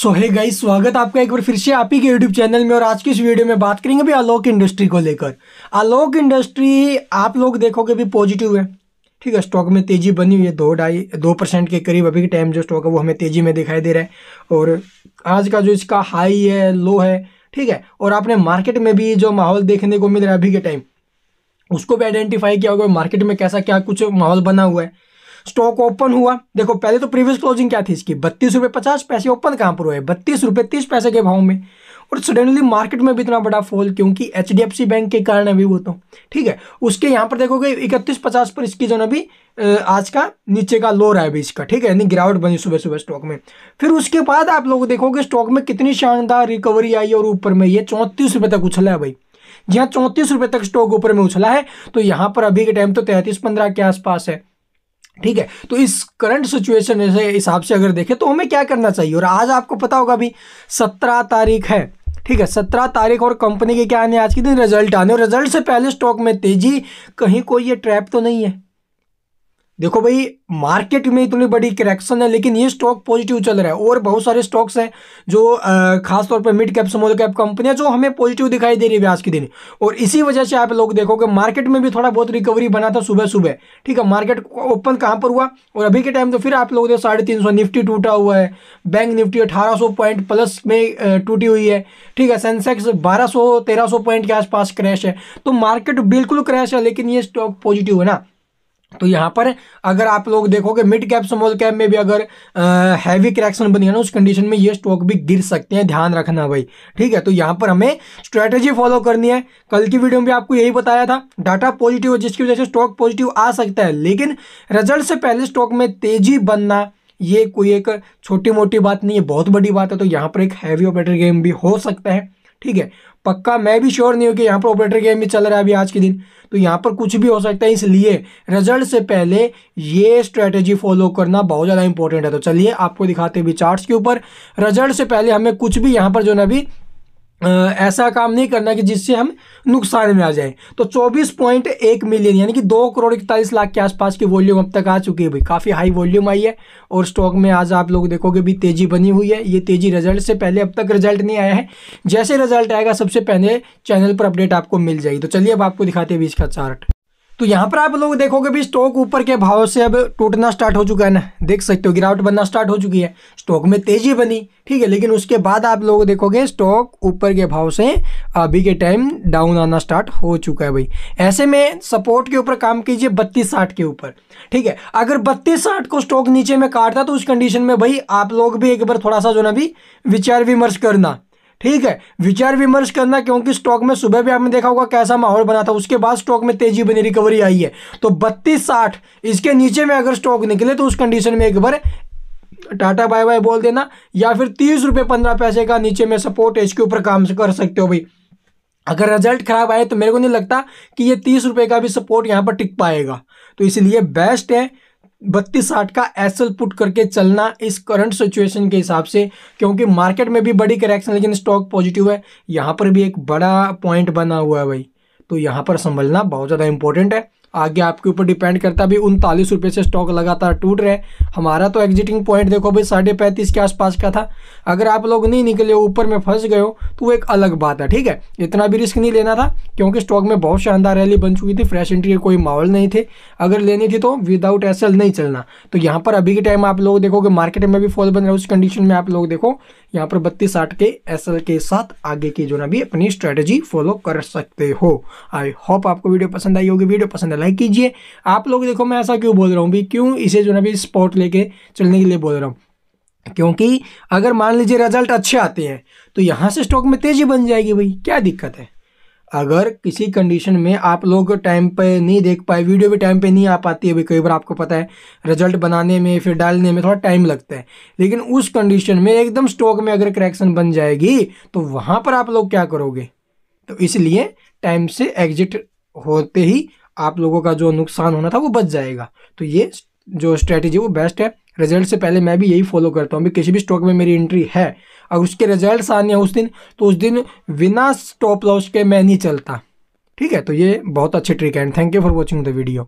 सो है गाई स्वागत आपका एक बार फिर से आप ही के यूट्यूब चैनल में और आज की इस वीडियो में बात करेंगे भी आलोक इंडस्ट्री को लेकर आलोक इंडस्ट्री आप लोग देखोगे भी पॉजिटिव है ठीक है स्टॉक में तेज़ी बनी हुई है दो ढाई दो परसेंट के करीब अभी के टाइम जो स्टॉक है वो हमें तेज़ी में दिखाई दे रहा है और आज का जो इसका हाई है लो है ठीक है और आपने मार्केट में भी जो माहौल देखने को मिल रहा है अभी के टाइम उसको भी आइडेंटिफाई किया होगा मार्केट में कैसा क्या कुछ माहौल बना हुआ है स्टॉक ओपन हुआ देखो पहले तो प्रीवियस क्लोजिंग क्या थी इसकी बत्तीस रुपये पचास पैसे ओपन कहाँ पर हुए बत्तीस रुपये तीस पैसे के भाव में और सडनली मार्केट में भी इतना बड़ा फॉल क्योंकि एच बैंक के कारण अभी वो तो ठीक है उसके यहाँ पर देखोगे इकतीस पचास पर इसकी जो ना अभी आज का नीचे का लो रहा है अभी इसका ठीक है यानी गिरावट बनी सुबह सुबह स्टॉक में फिर उसके बाद आप लोग देखोगे स्टॉक में कितनी शानदार रिकवरी आई और ऊपर में ये चौंतीस रुपये तक उछला है भाई जहाँ चौंतीस रुपये तक स्टॉक ऊपर में उछला है तो यहाँ पर अभी के टाइम तो तैंतीस पंद्रह के आसपास है ठीक है तो इस करंट सिचुएशन से हिसाब से अगर देखें तो हमें क्या करना चाहिए और आज आपको पता होगा अभी सत्रह तारीख है ठीक है सत्रह तारीख और कंपनी के क्या आने आज के दिन रिजल्ट आने और रिजल्ट से पहले स्टॉक में तेजी कहीं कोई ये ट्रैप तो नहीं है देखो भाई मार्केट में इतनी बड़ी करेक्शन है लेकिन ये स्टॉक पॉजिटिव चल रहा है और बहुत सारे स्टॉक्स हैं जो खासतौर पर मिड कैप स्मॉल कैप कंपनियां जो हमें पॉजिटिव दिखाई दे रही है आज के दिन और इसी वजह से आप लोग देखोगे मार्केट में भी थोड़ा बहुत रिकवरी बना था सुबह सुबह ठीक है मार्केट ओपन कहाँ पर हुआ और अभी के टाइम तो फिर आप लोग देखो साढ़े तीन सौ निफ्टी टूटा हुआ है बैंक निफ्टी अठारह पॉइंट प्लस में टूटी हुई है ठीक है सेंसेक्स बारह सौ पॉइंट के आसपास क्रैश है तो मार्केट बिल्कुल क्रैश है लेकिन ये स्टॉक पॉजिटिव है ना तो यहाँ पर अगर आप लोग देखोगे मिड कैप स्मॉल कैप में भी अगर आ, हैवी करेक्शन बनी है ना उस कंडीशन में ये स्टॉक भी गिर सकते हैं ध्यान रखना भाई ठीक है तो यहाँ पर हमें स्ट्रेटजी फॉलो करनी है कल की वीडियो में आपको यही बताया था डाटा पॉजिटिव है जिसकी वजह से स्टॉक पॉजिटिव आ सकता है लेकिन रिजल्ट से पहले स्टॉक में तेजी बनना ये कोई एक छोटी मोटी बात नहीं है बहुत बड़ी बात है तो यहाँ पर एक हैवी ऑपरेटर गेम भी हो सकता है ठीक है पक्का मैं भी श्योर नहीं हूँ कि यहाँ पर ऑपरेटर गेम भी चल रहा है अभी आज के दिन तो यहाँ पर कुछ भी हो सकता है इसलिए रिजल्ट से पहले ये स्ट्रेटेजी फॉलो करना बहुत ज़्यादा इंपॉर्टेंट है तो चलिए आपको दिखाते हैं अभी चार्ट्स के ऊपर रिजल्ट से पहले हमें कुछ भी यहाँ पर जो ना अभी ऐसा काम नहीं करना कि जिससे हम नुकसान में आ जाएं तो 24.1 मिलियन यानी कि दो करोड़ इकतालीस लाख के आसपास की वॉल्यूम अब तक आ चुकी है भाई काफ़ी हाई वॉल्यूम आई है और स्टॉक में आज आप लोग देखोगे भी तेज़ी बनी हुई है ये तेज़ी रिजल्ट से पहले अब तक रिजल्ट नहीं आया है जैसे रिजल्ट आएगा सबसे पहले चैनल पर अपडेट आपको मिल जाएगी तो चलिए अब आपको दिखाते हैं बीच का चार्ट तो यहाँ पर आप लोग देखोगे भी स्टॉक ऊपर के भाव से अब टूटना स्टार्ट हो चुका है ना देख सकते हो गिरावट बनना स्टार्ट हो चुकी है स्टॉक में तेजी बनी ठीक है लेकिन उसके बाद आप लोग देखोगे स्टॉक ऊपर के भाव से अभी के टाइम डाउन आना स्टार्ट हो चुका है भाई ऐसे में सपोर्ट के ऊपर काम कीजिए बत्तीस साठ के ऊपर ठीक है अगर बत्तीस साठ को स्टॉक नीचे में काटता तो उस कंडीशन में भाई आप लोग भी एक बार थोड़ा सा जो ना भी विचार विमर्श करना ठीक है विचार विमर्श करना क्योंकि स्टॉक में सुबह भी आपने देखा होगा कैसा माहौल बना था उसके बाद स्टॉक में तेजी बनी रिकवरी आई है तो बत्तीस साठ इसके नीचे में अगर स्टॉक निकले तो उस कंडीशन में एक बार टाटा बाय बाय बोल देना या फिर तीस रुपये पंद्रह पैसे का नीचे में सपोर्ट इसके ऊपर काम कर सकते हो भाई अगर रिजल्ट खराब आए तो मेरे को नहीं लगता कि ये तीस रुपये का भी सपोर्ट यहाँ पर टिक पाएगा तो इसलिए बेस्ट है बत्तीस साठ का एसल पुट करके चलना इस करंट सिचुएशन के हिसाब से क्योंकि मार्केट में भी बड़ी करेक्शन लेकिन स्टॉक पॉजिटिव है यहाँ पर भी एक बड़ा पॉइंट बना हुआ है भाई तो यहाँ पर संभलना बहुत ज़्यादा इंपॉर्टेंट है आगे आपके ऊपर डिपेंड करता है अभी उनतालीस रुपये से स्टॉक लगातार टूट रहे हमारा तो एग्जिटिंग पॉइंट देखो भाई साढ़े पैंतीस के आसपास का था अगर आप लोग नहीं निकले ऊपर में फंस गए हो तो वो एक अलग बात है ठीक है इतना भी रिस्क नहीं लेना था क्योंकि स्टॉक में बहुत शानदार रैली बन चुकी थी फ्रेश एंट्री के कोई माहौल नहीं थे अगर लेनी थी तो विदाउट एस नहीं चलना तो यहाँ पर अभी के टाइम आप लोग देखोगे मार्केट में भी फॉल बन रहा है उस कंडीशन में आप लोग देखो यहाँ पर बत्तीस आठ के एस के साथ आगे की जो ना भी अपनी स्ट्रेटजी फॉलो कर सकते हो आई होप आपको वीडियो पसंद आई होगी वीडियो पसंद है लाइक कीजिए आप लोग देखो मैं ऐसा क्यों बोल रहा हूँ भी क्यों इसे जो ना भी स्पॉट लेके चलने के लिए बोल रहा हूँ क्योंकि अगर मान लीजिए रिजल्ट अच्छे आते हैं तो यहाँ से स्टॉक में तेजी बन जाएगी भाई क्या दिक्कत है अगर किसी कंडीशन में आप लोग टाइम पे नहीं देख पाए वीडियो भी टाइम पे नहीं आ पाती है अभी कई बार आपको पता है रिजल्ट बनाने में फिर डालने में थोड़ा टाइम लगता है लेकिन उस कंडीशन में एकदम स्टॉक में अगर करेक्शन बन जाएगी तो वहाँ पर आप लोग क्या करोगे तो इसलिए टाइम से एग्जिट होते ही आप लोगों का जो नुकसान होना था वो बच जाएगा तो ये जो स्ट्रैटेजी वो बेस्ट है रिजल्ट से पहले मैं भी यही फॉलो करता हूँ भी किसी भी स्टॉक में मेरी एंट्री है अगर उसके रिजल्ट आने हैं उस दिन तो उस दिन बिना स्टॉप लॉस के मैं नहीं चलता ठीक है तो ये बहुत अच्छी ट्रिक है and thank you for watching the video